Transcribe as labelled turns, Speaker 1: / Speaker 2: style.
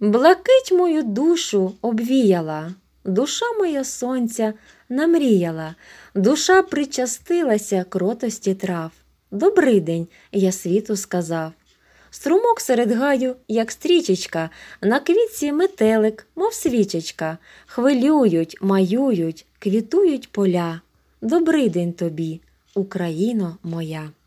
Speaker 1: Блакить мою душу обвіяла, душа моя сонця намріяла, душа причастилася кротості трав. Добрий день, я світу сказав. Струмок серед гаю, як стрічечка, на квітці метелик, мов свічечка, хвилюють, маюють, квітують поля. Добрий день тобі, Україно моя!